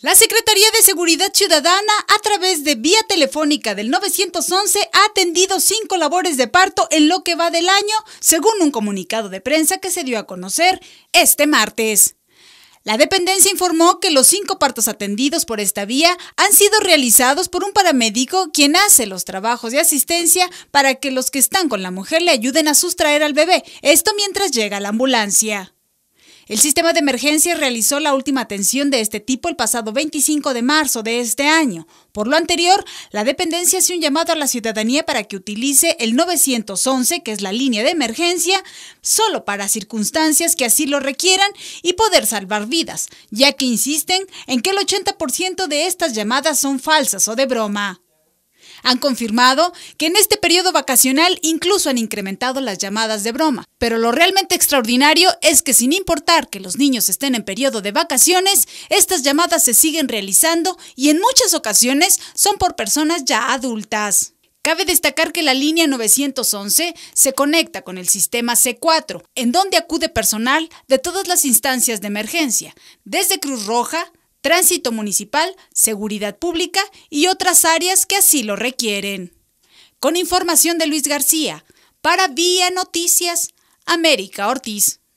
La Secretaría de Seguridad Ciudadana, a través de vía telefónica del 911, ha atendido cinco labores de parto en lo que va del año, según un comunicado de prensa que se dio a conocer este martes. La dependencia informó que los cinco partos atendidos por esta vía han sido realizados por un paramédico quien hace los trabajos de asistencia para que los que están con la mujer le ayuden a sustraer al bebé, esto mientras llega la ambulancia. El sistema de emergencia realizó la última atención de este tipo el pasado 25 de marzo de este año. Por lo anterior, la dependencia hace un llamado a la ciudadanía para que utilice el 911, que es la línea de emergencia, solo para circunstancias que así lo requieran y poder salvar vidas, ya que insisten en que el 80% de estas llamadas son falsas o de broma. Han confirmado que en este periodo vacacional incluso han incrementado las llamadas de broma. Pero lo realmente extraordinario es que sin importar que los niños estén en periodo de vacaciones, estas llamadas se siguen realizando y en muchas ocasiones son por personas ya adultas. Cabe destacar que la línea 911 se conecta con el sistema C4, en donde acude personal de todas las instancias de emergencia, desde Cruz Roja, tránsito municipal, seguridad pública y otras áreas que así lo requieren. Con información de Luis García, para Vía Noticias, América Ortiz.